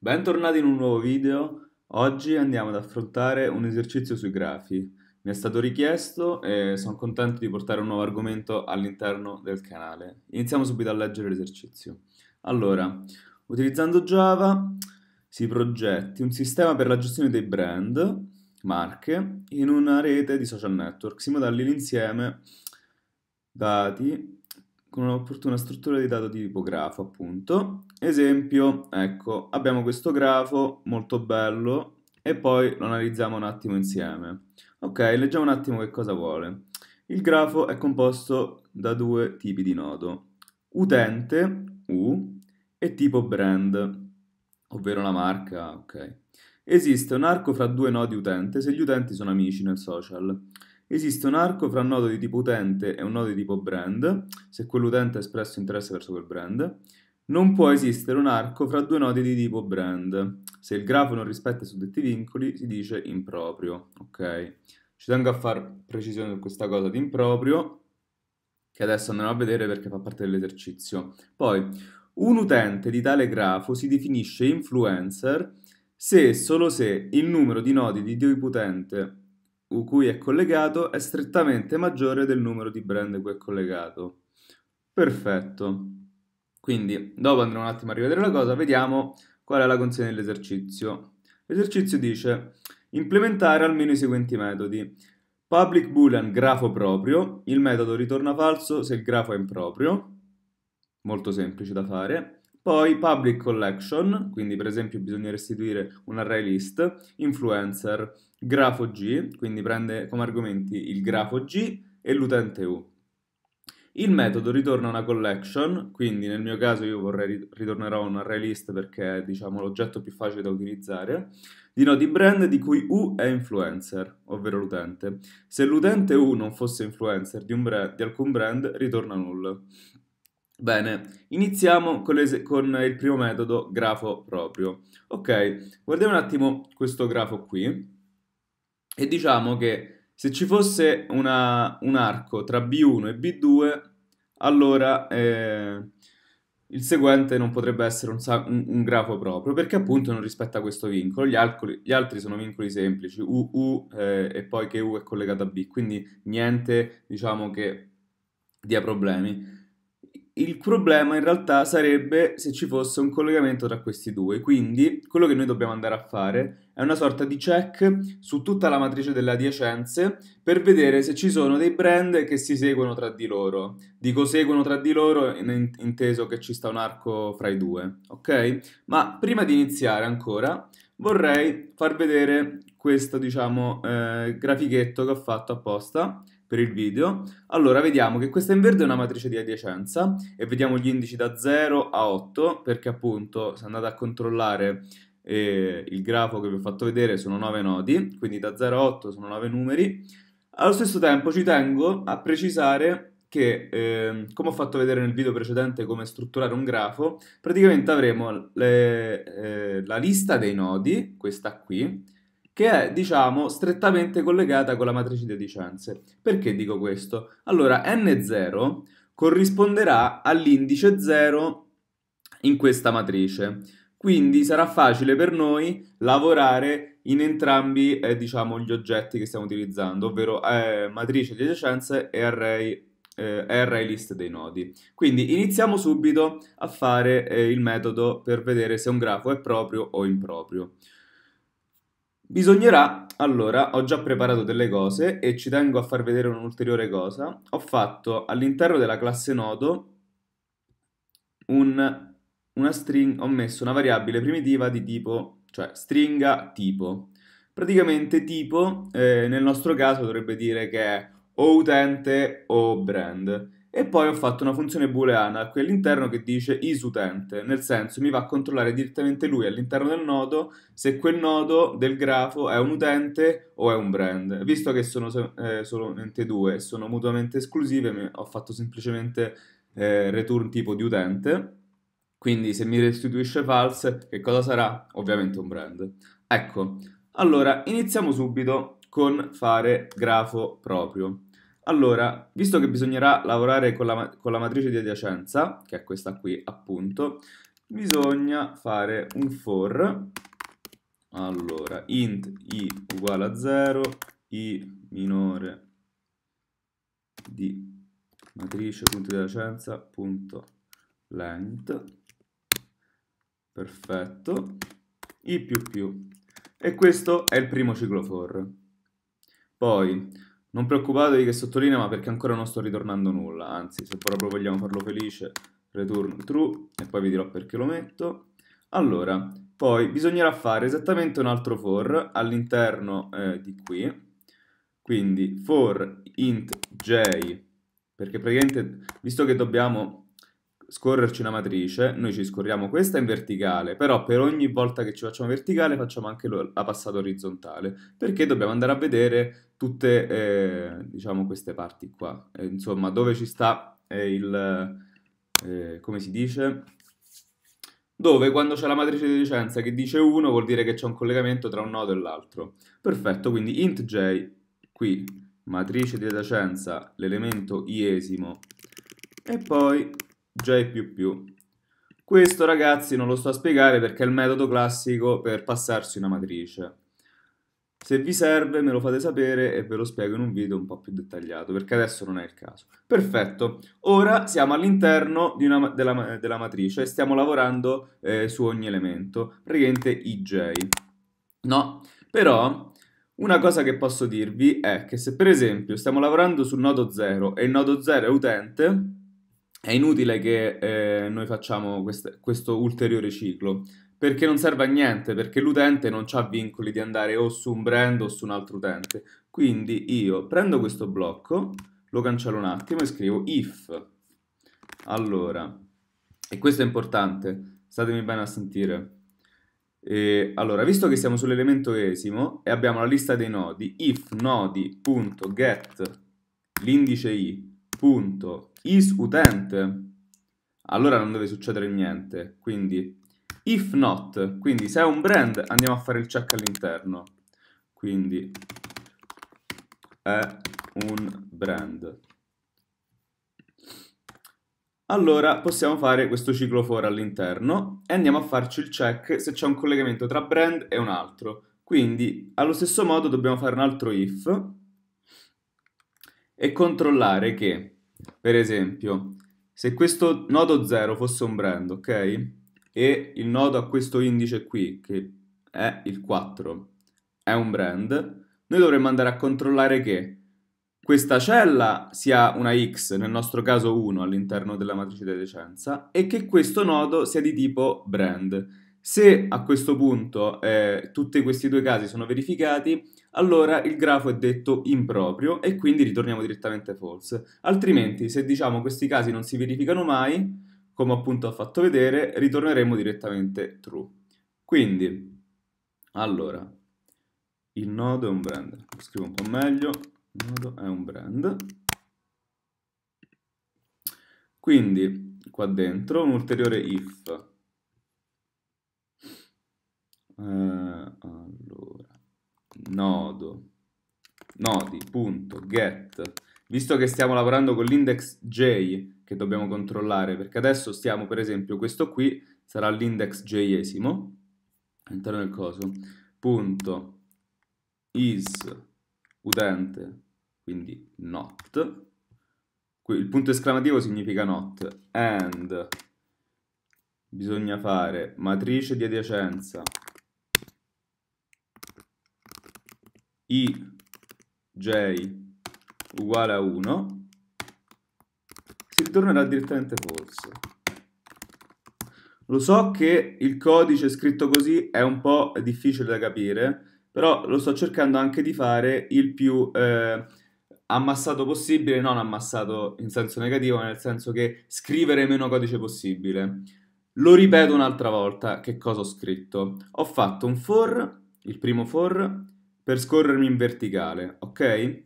Bentornati in un nuovo video. Oggi andiamo ad affrontare un esercizio sui grafi. Mi è stato richiesto e sono contento di portare un nuovo argomento all'interno del canale. Iniziamo subito a leggere l'esercizio. Allora, utilizzando Java si progetti un sistema per la gestione dei brand, marche, in una rete di social network Si modelli l'insieme dati con un'opportuna struttura di dato di tipo grafo, appunto. Esempio, ecco, abbiamo questo grafo molto bello e poi lo analizziamo un attimo insieme. Ok, leggiamo un attimo che cosa vuole. Il grafo è composto da due tipi di nodo, utente, U, e tipo brand, ovvero la marca, ok. Esiste un arco fra due nodi utente se gli utenti sono amici nel social. Esiste un arco fra un nodo di tipo utente e un nodo di tipo brand, se quell'utente ha espresso interesse verso quel brand. Non può esistere un arco fra due nodi di tipo brand. Se il grafo non rispetta i suddetti vincoli, si dice improprio. Ok? Ci tengo a fare precisione su questa cosa di improprio, che adesso andremo a vedere perché fa parte dell'esercizio. Poi, un utente di tale grafo si definisce influencer se e solo se il numero di nodi di tipo utente cui è collegato è strettamente maggiore del numero di brand cui è collegato. Perfetto. Quindi, dopo andremo un attimo a rivedere la cosa, vediamo qual è la consegna dell'esercizio. L'esercizio dice implementare almeno i seguenti metodi. Public boolean grafo proprio, il metodo ritorna falso se il grafo è improprio, molto semplice da fare. Poi public collection, quindi per esempio bisogna restituire un array list, influencer, grafo G, quindi prende come argomenti il grafo G e l'utente U. Il metodo ritorna una collection, quindi nel mio caso io vorrei, ritornerò un array list perché è diciamo, l'oggetto più facile da utilizzare, di nodi brand di cui U è influencer, ovvero l'utente. Se l'utente U non fosse influencer di, brand, di alcun brand, ritorna null. Bene, iniziamo con, con, il primo metodo, grafo proprio. Ok, guardiamo un attimo questo grafo qui. E diciamo che se ci fosse una, un arco tra B1 e B2, allora eh, il seguente non potrebbe essere un, un, un, grafo proprio, perché appunto non rispetta questo vincolo. Gli, alcoli, gli altri sono vincoli semplici, U, U eh, e poi che U è collegata a B, quindi niente diciamo che dia problemi il problema in realtà sarebbe se ci fosse un collegamento tra questi due, quindi quello che noi dobbiamo andare a fare è una sorta di check su tutta la matrice delle adiacenze per vedere se ci sono dei brand che si seguono tra di loro. Dico seguono tra di loro in inteso che ci sta un arco fra i due, ok? Ma prima di iniziare ancora vorrei far vedere questo, diciamo, eh, grafichetto che ho fatto apposta per il video. Allora, vediamo che questa in verde è una matrice di adiacenza e vediamo gli indici da 0 a 8 perché appunto se andate a controllare eh, il grafo che vi ho fatto vedere sono 9 nodi, quindi da 0 a 8 sono 9 numeri. Allo stesso tempo ci tengo a precisare che, eh, come ho fatto vedere nel video precedente come strutturare un grafo, praticamente avremo le, eh, la lista dei nodi, questa qui, che è, diciamo, strettamente collegata con la matrice di adicenze. Perché dico questo? Allora, n0 corrisponderà all'indice 0 in questa matrice. Quindi sarà facile per noi lavorare in entrambi eh, diciamo, gli oggetti che stiamo utilizzando, ovvero eh, matrice di adiacenze e array, eh, array, list dei nodi. Quindi iniziamo subito a fare eh, il metodo per vedere se un grafo è proprio o improprio. Bisognerà, allora, ho già preparato delle cose e ci tengo a far vedere un'ulteriore cosa. Ho fatto all'interno della classe nodo un, una string, ho messo una variabile primitiva di tipo, cioè stringa tipo. Praticamente tipo, eh, nel nostro caso, dovrebbe dire che è o utente o brand e poi ho fatto una funzione booleana qui all'interno che dice isUtente, nel senso mi va a controllare direttamente lui all'interno del nodo se quel nodo del grafo è un utente o è un brand. Visto che sono eh, solamente due sono mutuamente esclusive, ho fatto semplicemente eh, return tipo di utente, quindi se mi restituisce false, che cosa sarà? Ovviamente un brand. Ecco, allora iniziamo subito con fare grafo proprio. Allora, visto che bisognerà lavorare con la, con la matrice di adiacenza, che è questa qui appunto, bisogna fare un for, allora, int i uguale a 0, i minore di matrice punto di adiacenza punto length, perfetto, i più più, e questo è il primo ciclo for. Poi, non preoccupatevi che sottolinea, ma perché ancora non sto ritornando nulla, anzi, se proprio vogliamo farlo felice, return true, e poi vi dirò perché lo metto. Allora, poi bisognerà fare esattamente un altro for all'interno eh, di qui, quindi for int j, perché praticamente, visto che dobbiamo scorrerci una matrice, noi ci scorriamo questa in verticale, però per ogni volta che ci facciamo verticale facciamo anche la passata orizzontale, perché dobbiamo andare a vedere tutte eh, diciamo queste parti qua, eh, insomma dove ci sta eh, il, eh, come si dice, dove quando c'è la matrice di licenza che dice 1 vuol dire che c'è un collegamento tra un nodo e l'altro. Perfetto, quindi int j qui, matrice di adiacenza, l'elemento iesimo, e poi J++. Questo ragazzi non lo sto a spiegare perché è il metodo classico per passarsi una matrice. Se vi serve me lo fate sapere e ve lo spiego in un video un po' più dettagliato, perché adesso non è il caso. Perfetto, ora siamo all'interno della, della, matrice e stiamo lavorando eh, su ogni elemento, praticamente ij. No, però una cosa che posso dirvi è che se per esempio stiamo lavorando sul nodo 0 e il nodo 0 è utente, è inutile che eh, noi facciamo quest- questo ulteriore ciclo, perché non serve a niente, perché l'utente non ha vincoli di andare o su un brand o su un altro utente. Quindi io prendo questo blocco, lo cancello un attimo e scrivo if. Allora, e questo è importante, statemi bene a sentire. E, allora, visto che siamo sull'elemento esimo e abbiamo la lista dei nodi, if nodi.get l'indice i.get is utente, allora non deve succedere niente. Quindi if not, quindi se è un brand andiamo a fare il check all'interno. Quindi è un brand. Allora possiamo fare questo ciclo for all'interno e andiamo a farci il check se c'è un collegamento tra brand e un altro. Quindi allo stesso modo dobbiamo fare un altro if e controllare che per esempio, se questo nodo 0 fosse un brand, ok? E il nodo a questo indice qui, che è il 4, è un brand, noi dovremmo andare a controllare che questa cella sia una x, nel nostro caso 1, all'interno della matrice di decenza, e che questo nodo sia di tipo brand. Se a questo punto eh, tutti questi due casi sono verificati, allora il grafo è detto improprio e quindi ritorniamo direttamente false. Altrimenti, se diciamo questi casi non si verificano mai, come appunto ho fatto vedere, ritorneremo direttamente true. Quindi, allora, il nodo è un brand. Lo scrivo un po' meglio. Il nodo è un brand. Quindi, qua dentro, un ulteriore if. Eh, allora nodo nodi.get visto che stiamo lavorando con l'index j che dobbiamo controllare perché adesso stiamo per esempio questo qui sarà l'index jesimo all'interno del coso punto is utente quindi not il punto esclamativo significa not and bisogna fare matrice di adiacenza ij uguale a 1, si ritornerà direttamente false. Lo so che il codice scritto così è un po' difficile da capire, però lo sto cercando anche di fare il più eh, ammassato possibile, non ammassato in senso negativo, nel senso che scrivere meno codice possibile. Lo ripeto un'altra volta che cosa ho scritto. Ho fatto un for, il primo for, per scorrermi in verticale, ok?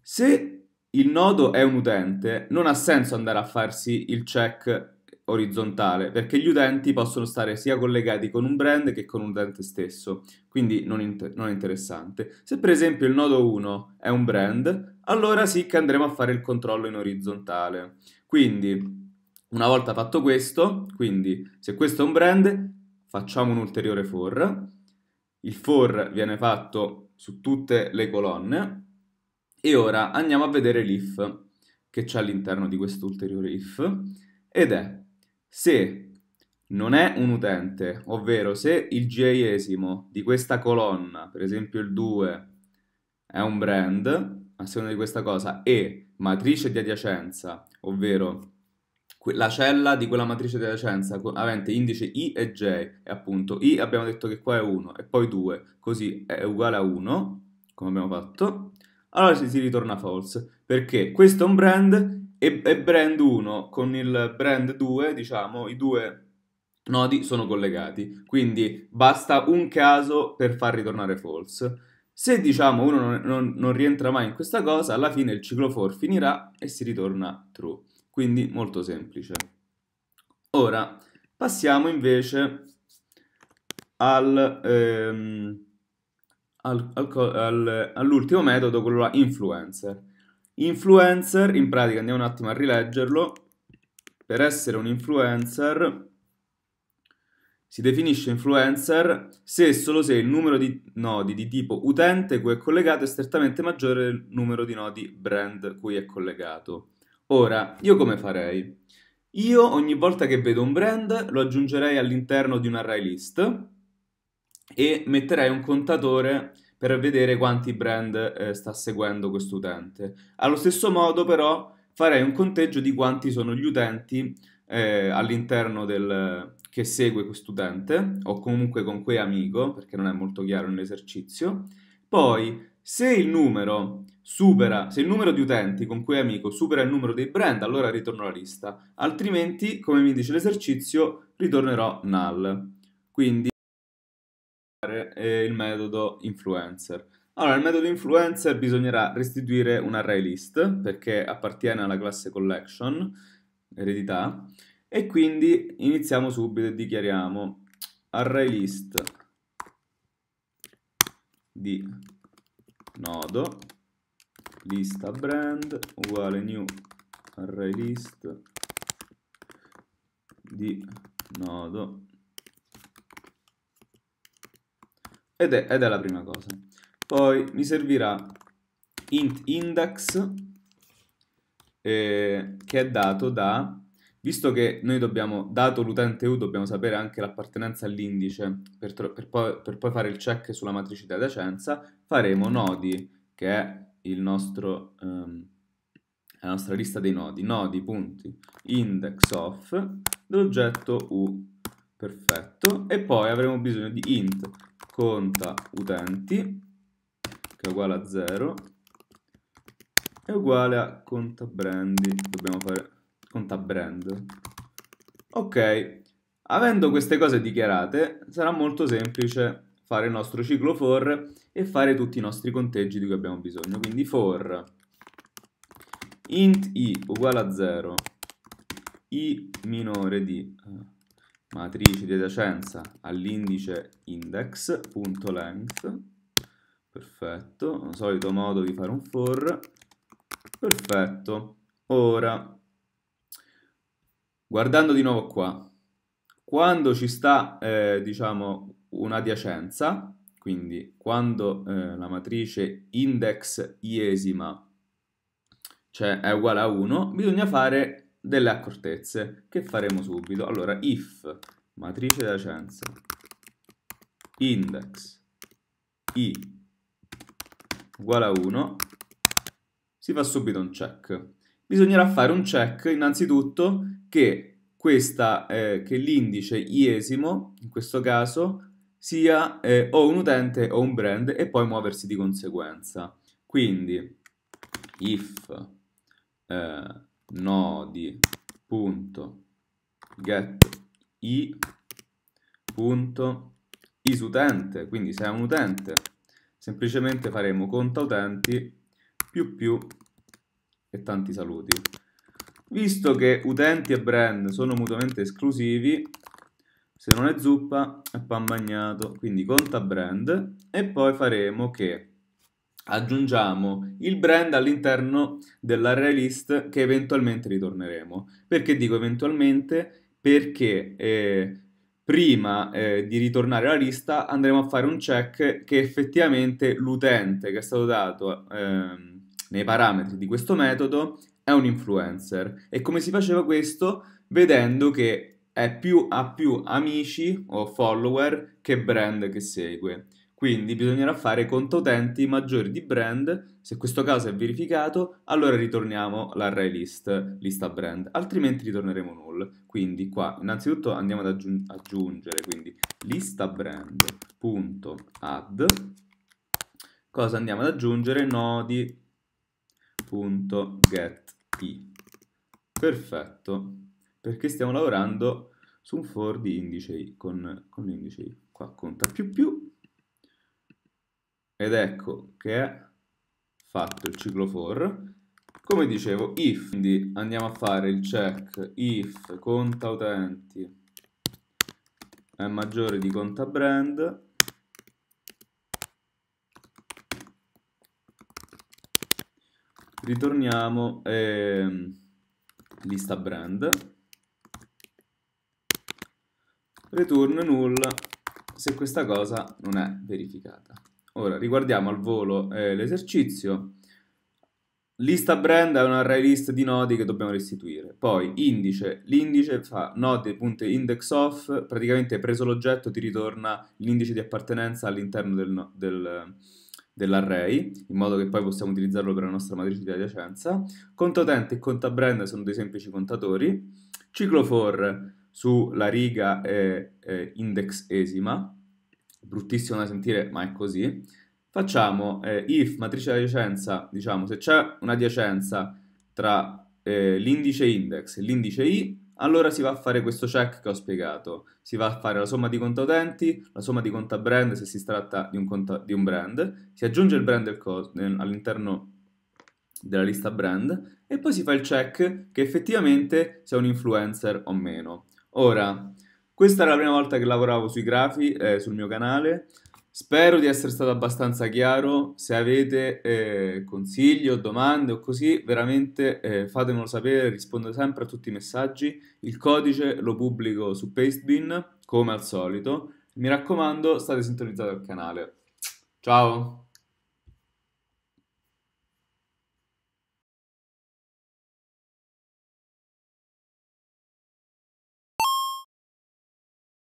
Se il nodo è un utente, non ha senso andare a farsi il check orizzontale, perché gli utenti possono stare sia collegati con un brand che con un utente stesso, quindi non, inter non, è interessante. Se per esempio il nodo 1 è un brand, allora sì che andremo a fare il controllo in orizzontale. Quindi, una volta fatto questo, quindi se questo è un brand, facciamo un ulteriore for, il for viene fatto su tutte le colonne e ora andiamo a vedere l'if che c'è all'interno di questo ulteriore if ed è se non è un utente, ovvero se il gaiesimo di questa colonna, per esempio il 2, è un brand, a seconda di questa cosa, e matrice di adiacenza, ovvero la cella di quella matrice di adiacenza avente indice i e j, e appunto i abbiamo detto che qua è 1 e poi 2, così è uguale a 1, come abbiamo fatto, allora si, si ritorna false, perché questo è un brand e, e brand 1 con il brand 2, diciamo, i due nodi sono collegati, quindi basta un caso per far ritornare false. Se diciamo uno non, non, non rientra mai in questa cosa, alla fine il ciclo for finirà e si ritorna true quindi molto semplice. Ora passiamo invece al, ehm, al, al, all'ultimo metodo, quello là influencer. Influencer, in pratica andiamo un attimo a rileggerlo, per essere un influencer si definisce influencer se e solo se il numero di nodi di tipo utente cui è collegato è strettamente maggiore del numero di nodi brand cui è collegato. Ora, io come farei? Io ogni volta che vedo un brand lo aggiungerei all'interno di un array list e metterei un contatore per vedere quanti brand eh, sta seguendo questo utente. Allo stesso modo però farei un conteggio di quanti sono gli utenti eh, all'interno del che segue questo utente o comunque con quei amico, perché non è molto chiaro nell'esercizio. Poi se il numero supera, se il numero di utenti con cui è amico supera il numero dei brand, allora ritorno alla lista, altrimenti, come mi dice l'esercizio, ritornerò null. Quindi il metodo influencer. Allora, il metodo influencer bisognerà restituire un array list perché appartiene alla classe collection, eredità, e quindi iniziamo subito e dichiariamo array list di nodo lista brand uguale new array list di nodo ed è, ed è la prima cosa poi mi servirà int index eh, che è dato da Visto che noi dobbiamo, dato l'utente U, dobbiamo sapere anche l'appartenenza all'indice per, per, poi, per, poi, fare il check sulla matrice di adiacenza, faremo nodi, che è nostro, ehm, la nostra lista dei nodi, nodi.index of dell'oggetto U, perfetto, e poi avremo bisogno di int conta utenti, che è uguale a 0, è uguale a conta brandi, dobbiamo fare conta brand. Ok, avendo queste cose dichiarate, sarà molto semplice fare il nostro ciclo for e fare tutti i nostri conteggi di cui abbiamo bisogno. Quindi for int i uguale a 0, i minore di eh, matrice di adiacenza all'indice index.length, perfetto, un solito modo di fare un for, perfetto. Ora guardando di nuovo qua, quando ci sta, eh, diciamo, un'adiacenza, quindi quando eh, la matrice index iesima cioè è uguale a 1, bisogna fare delle accortezze, che faremo subito. Allora, if matrice adiacenza index i uguale a 1, si fa subito un check bisognerà fare un check innanzitutto che, questa, eh, che l'indice iesimo, in questo caso, sia eh, o un utente o un brand e poi muoversi di conseguenza. Quindi if eh, nodi.getI quindi se è un utente semplicemente faremo conta utenti più più e tanti saluti. Visto che utenti e brand sono mutuamente esclusivi, se non è zuppa è pan bagnato, quindi conta brand e poi faremo che aggiungiamo il brand all'interno dell'array list che eventualmente ritorneremo. Perché dico eventualmente? Perché eh, prima eh, di ritornare alla lista andremo a fare un check che effettivamente l'utente che è stato dato... Eh, nei parametri di questo metodo è un influencer. E come si faceva questo? Vedendo che più, ha più amici o follower che brand che segue. Quindi bisognerà fare conto utenti maggiori di brand, se questo caso è verificato, allora ritorniamo all'array list, lista brand, altrimenti ritorneremo null. Quindi qua innanzitutto andiamo ad aggiung aggiungere, quindi lista brand.add, cosa andiamo ad aggiungere? Nodi index.getI. Perfetto, perché stiamo lavorando su un for di indice i con, con l'indice i. Qua conta più più ed ecco che è fatto il ciclo for. Come dicevo, if, quindi andiamo a fare il check if conta utenti è maggiore di conta brand ritorniamo eh, lista brand return null se questa cosa non è verificata ora riguardiamo al volo eh, l'esercizio Lista brand è un array list di nodi che dobbiamo restituire. Poi indice, l'indice fa node.indexOf, praticamente preso l'oggetto ti ritorna l'indice di appartenenza all'interno del, del, dell'array, in modo che poi possiamo utilizzarlo per la nostra matrice di adiacenza. Contotente e conta brand sono dei semplici contatori. Ciclo for sulla riga è, è index esima, bruttissimo da sentire, ma è così. Facciamo eh, if matrice di adiacenza, diciamo, se c'è un'adiacenza tra eh, l'indice index e l'indice i, allora si va a fare questo check che ho spiegato, si va a fare la somma di conto utenti, la somma di conta brand se si tratta di un, conto, di un brand, si aggiunge il brand all'interno della lista brand e poi si fa il check che effettivamente sia un influencer o meno. Ora, questa era la prima volta che lavoravo sui grafi eh, sul mio canale, Spero di essere stato abbastanza chiaro, se avete eh, consigli o domande o così, veramente eh, fatemelo sapere, rispondo sempre a tutti i messaggi. Il codice lo pubblico su Pastebin, come al solito. Mi raccomando, state sintonizzati al canale. Ciao!